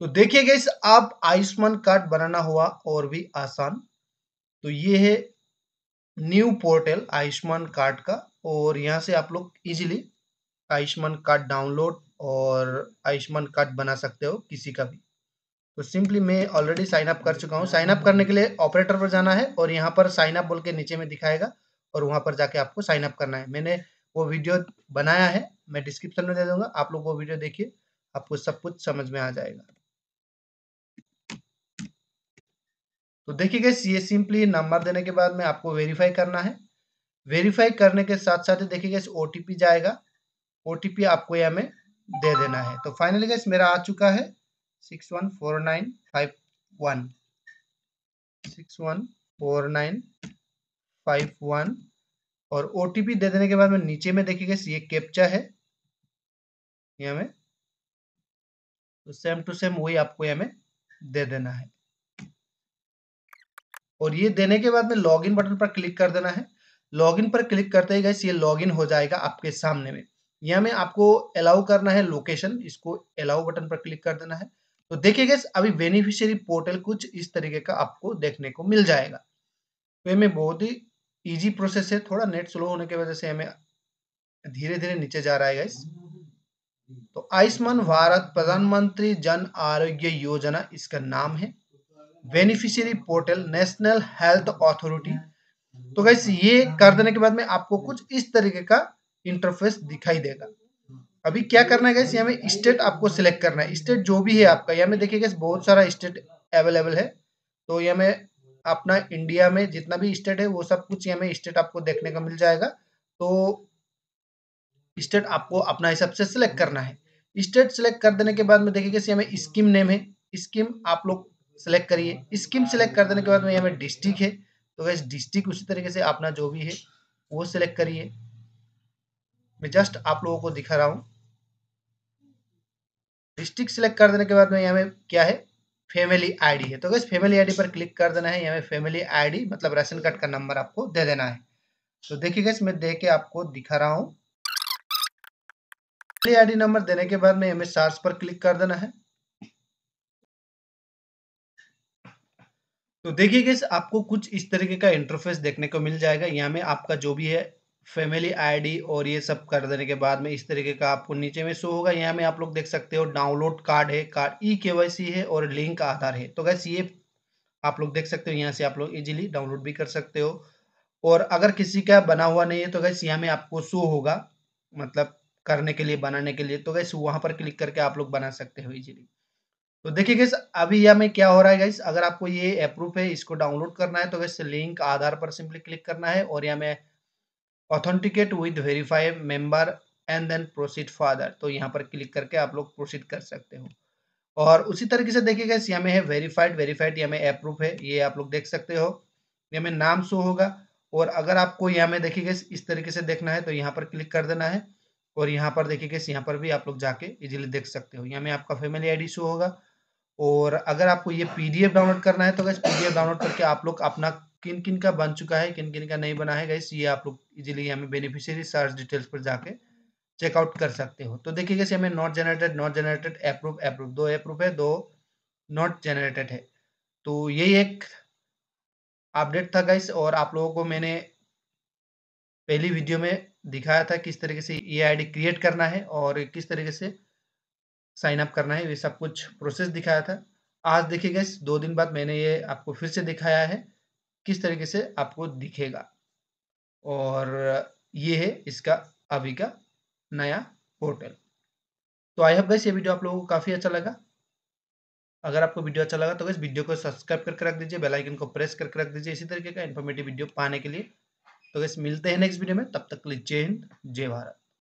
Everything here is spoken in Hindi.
तो देखिए गई आप आयुष्मान कार्ड बनाना हुआ और भी आसान तो ये है न्यू पोर्टल आयुष्मान कार्ड का और यहाँ से आप लोग इजीली आयुष्मान कार्ड डाउनलोड और आयुष्मान कार्ड बना सकते हो किसी का भी तो सिंपली मैं ऑलरेडी साइन अप कर चुका हूँ साइन अप करने के लिए ऑपरेटर पर जाना है और यहाँ पर साइन अप बोल के नीचे में दिखाएगा और वहाँ पर जाके आपको साइन अप करना है मैंने वो वीडियो बनाया है मैं डिस्क्रिप्शन में दे दूंगा आप लोग वो वीडियो देखिए आपको सब कुछ समझ में आ जाएगा तो देखिए गैस ये सिंपली नंबर देने के बाद में आपको वेरीफाई करना है वेरीफाई करने के साथ साथ ही देखिए गैस ओ जाएगा ओ आपको यह में दे देना है तो फाइनली गैस मेरा आ चुका है six one four nine five one six one four nine five one और ओ दे देने के बाद में नीचे में देखिए गैस ये कैप्चा है यहाँ में तो सेम टू सेम वही आपको यहाँ में दे देना है और ये देने के बाद में लॉगिन बटन पर क्लिक कर देना है लॉगिन पर क्लिक करते ही गैस ये लॉगिन हो जाएगा आपके सामने में यहाँ में आपको अलाउ करना है लोकेशन इसको अलाउ बटन पर क्लिक कर देना है तो देखिए गैस अभी बेनिफिशियरी पोर्टल कुछ इस तरीके का आपको देखने को मिल जाएगा तो ये बहुत ही ईजी प्रोसेस है थोड़ा नेट स्लो होने की वजह से हमें धीरे धीरे नीचे जा रहा है गैस तो आयुष्मान भारत प्रधानमंत्री जन आरोग्य योजना इसका नाम है beneficiary portal national health authority तो गैस ये कर देने के बाद में आपको कुछ इस तरीके का इंटरफेस दिखाई देगा अभी क्या करना है गैस यहाँ में स्टेट आपको सिलेक्ट करना है स्टेट जो भी है आपका यहाँ में देखिए गैस बहुत सारा स्टेट अवेलेबल है तो यहाँ में अपना इंडिया में जितना भी स्टेट है वो सब कुछ यहाँ में स्टेट आपको देखने का मिल जाएगा तो स्टेट आपको अपना हिसाब से सिलेक्ट करना है स्टेट सिलेक्ट कर देने के बाद में देखिए यहाँ में स्कीम नेम है स्कीम आप लोग सेलेक्ट करिए स्कीम सेलेक्ट कर देने के बाद में यहाँ डिस्ट्रिक्ट है तो वैसे डिस्ट्रिक्ट उसी तरीके से अपना जो भी है वो सिलेक्ट करिए मैं जस्ट आप लोगों को दिखा रहा हूँ डिस्ट्रिक्ट सिलेक्ट कर देने के बाद में यहाँ क्या है फैमिली आईडी है तो वैसे फैमिली आईडी पर क्लिक कर देना है यहाँ फैमिली आईडी मतलब राशन कार्ड का नंबर आपको दे देना है तो देखिए गैस मैं दे के आपको दिखा रहा हूँ आईडी नंबर देने के बाद में हमें सार्स पर क्लिक कर देना है तो देखिए गैस आपको कुछ इस तरीके का इंटरफेस देखने को मिल जाएगा यहाँ में आपका जो भी है फैमिली आईडी और ये सब कर देने के बाद में इस तरीके का आपको नीचे में शो होगा यहाँ में आप लोग देख सकते हो डाउनलोड कार्ड है कार्ड ई के है और लिंक आधार है तो गैस ये आप लोग देख सकते हो यहाँ से आप लोग इजिली डाउनलोड भी कर सकते हो और अगर किसी का बना हुआ नहीं है तो गैस यहाँ में आपको शो होगा मतलब करने के लिए बनाने के लिए तो गैस वहाँ पर क्लिक करके आप लोग बना सकते हो इजीली तो देखिए गैस अभी यह में क्या हो रहा है गैस अगर आपको ये अप्रूव है इसको डाउनलोड करना है तो गैस लिंक आधार पर सिंपली क्लिक करना है और यहाँ में authenticate with verify member and then proceed father तो यहाँ पर क्लिक करके आप लोग प्रोसीड कर सकते हो और उसी तरीके से देखिए गैस यहाँ में है वेरीफाइड वेरीफाइड यहाँ में अप्रूव है ये आप लोग देख सकते हो यहाँ में नाम शो होगा और अगर आपको यहाँ में देखिए गैस इस तरीके से देखना है तो यहाँ पर क्लिक कर देना है और यहाँ पर देखिए कैसे यहाँ पर भी आप लोग जाके इजीली देख सकते हो यहाँ में आपका फैमिली आईडी शो होगा और अगर आपको ये पीडीएफ डाउनलोड करना है तो गैस पीडीएफ डाउनलोड करके आप लोग अपना किन किन का बन चुका है किन किन का नहीं बना है गैस ये आप लोग इजिली हमें बेनिफिशियरी सर्च डिटेल्स पर जाके चेकआउट कर सकते हो तो देखिए कैसे हमें not generated not generated approve approve दो अप्रूव है दो नॉट जनरेटेड है तो यही एक अपडेट था गैस और आप लोगों को मैंने पहली वीडियो में दिखाया था किस तरीके से ये आई क्रिएट करना है और किस तरीके से साइन अप करना है ये सब कुछ प्रोसेस दिखाया था आज देखिएगा दो दिन बाद मैंने ये आपको फिर से दिखाया है किस तरीके से आपको दिखेगा और ये है इसका अभी का नया पोर्टल तो आई होप गैस ये वीडियो आप लोगों को काफ़ी अच्छा लगा अगर आपको वीडियो अच्छा लगा तो गैस वीडियो को सब्सक्राइब करके रख दीजिए बेल आइकन को प्रेस करके रख दीजिए इसी तरीके का इन्फॉर्मेटिव वीडियो पाने के लिए तो वैसे मिलते हैं नेक्स्ट वीडियो में तब तक लिए जय हिंद जय भारत